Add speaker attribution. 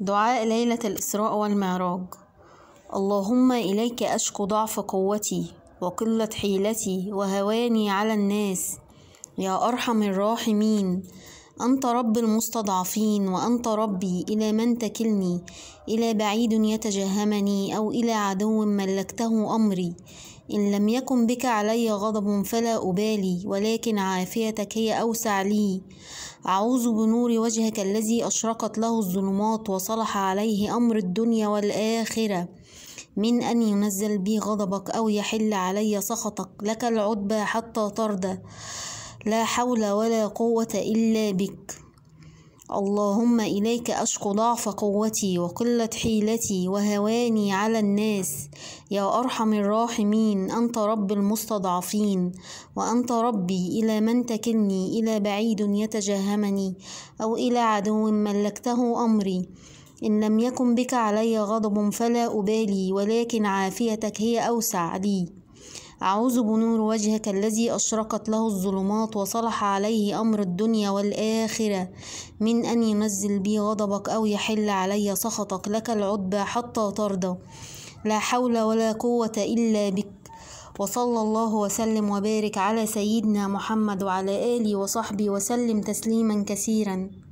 Speaker 1: دعاء ليلة الإسراء والمعراج اللهم إليك أشكو ضعف قوتي وقلة حيلتي وهواني على الناس يا أرحم الراحمين أنت رب المستضعفين وأنت ربي إلى من تكلني إلى بعيد يتجهمني أو إلى عدو ملكته أمري إن لم يكن بك علي غضب فلا أبالي ولكن عافيتك هي أوسع لي أعوذ بنور وجهك الذي أشرقت له الظلمات وصلح عليه أمر الدنيا والآخرة من أن ينزل بي غضبك أو يحل علي سخطك لك العتبى حتى ترضى لا حول ولا قوة إلا بك اللهم إليك أشكو ضعف قوتي وقلة حيلتي وهواني على الناس يا أرحم الراحمين أنت رب المستضعفين وأنت ربي إلى من تكلني إلى بعيد يتجهمني أو إلى عدو ملكته أمري إن لم يكن بك علي غضب فلا أبالي ولكن عافيتك هي أوسع لي أعوذ بنور وجهك الذي أشرقت له الظلمات وصلح عليه أمر الدنيا والآخرة من أن ينزل بي غضبك أو يحل علي سخطك لك العتبى حتى ترضى لا حول ولا قوة إلا بك وصلى الله وسلم وبارك على سيدنا محمد وعلى آله وصحبه وسلم تسليما كثيرا